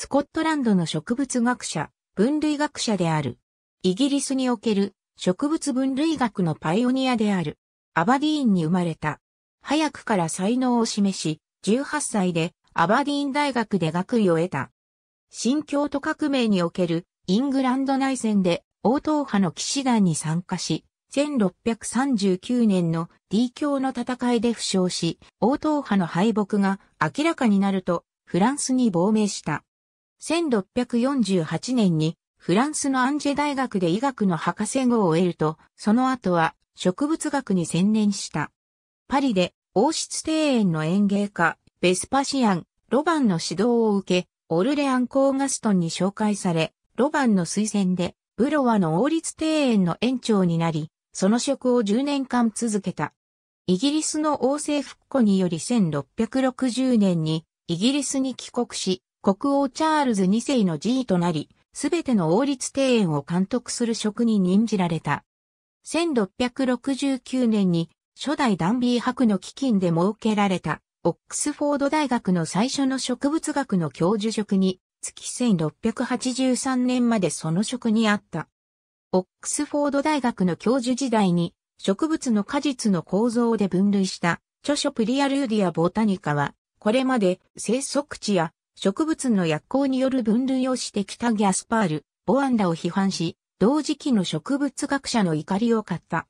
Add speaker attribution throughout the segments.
Speaker 1: スコットランドの植物学者、分類学者である。イギリスにおける植物分類学のパイオニアである。アバディーンに生まれた。早くから才能を示し、18歳でアバディーン大学で学位を得た。新京都革命におけるイングランド内戦で王党派の騎士団に参加し、1639年の D 教の戦いで負傷し、王党派の敗北が明らかになると、フランスに亡命した。1648年にフランスのアンジェ大学で医学の博士号を得ると、その後は植物学に専念した。パリで王室庭園の園芸家、ベスパシアン、ロバンの指導を受け、オルレアン・コーガストンに紹介され、ロバンの推薦で、ブロワの王立庭園の園長になり、その職を10年間続けた。イギリスの王政復古により1660年にイギリスに帰国し、国王チャールズ2世の g となり、すべての王立庭園を監督する職に任じられた。1669年に初代ダンビー博の基金で設けられたオックスフォード大学の最初の植物学の教授職に、月1683年までその職にあった。オックスフォード大学の教授時代に植物の果実の構造で分類した著書プリアルーディア・ボタニカは、これまで生息地や植物の薬効による分類をしてきたギャスパール、ボアンラを批判し、同時期の植物学者の怒りを買った。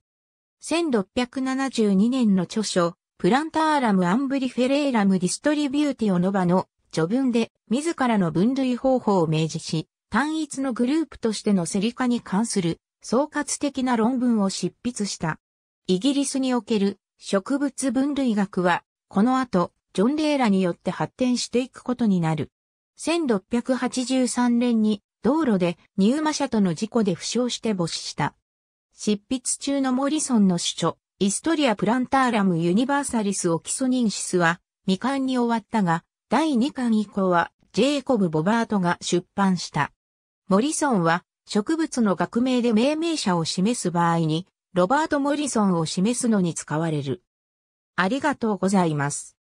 Speaker 1: 1672年の著書、プランターラムアンブリフェレーラムディストリビューティオノバの序文で自らの分類方法を明示し、単一のグループとしてのセリカに関する総括的な論文を執筆した。イギリスにおける植物分類学は、この後、ジョン・レーラによって発展していくことになる。1683年に道路で入馬社との事故で負傷して没死した。執筆中のモリソンの主著、イストリア・プランターラム・ユニバーサリス・オキソニンシスは未完に終わったが、第2巻以降はジェイコブ・ボバートが出版した。モリソンは植物の学名で命名者を示す場合に、ロバート・モリソンを示すのに使われる。ありがとうございます。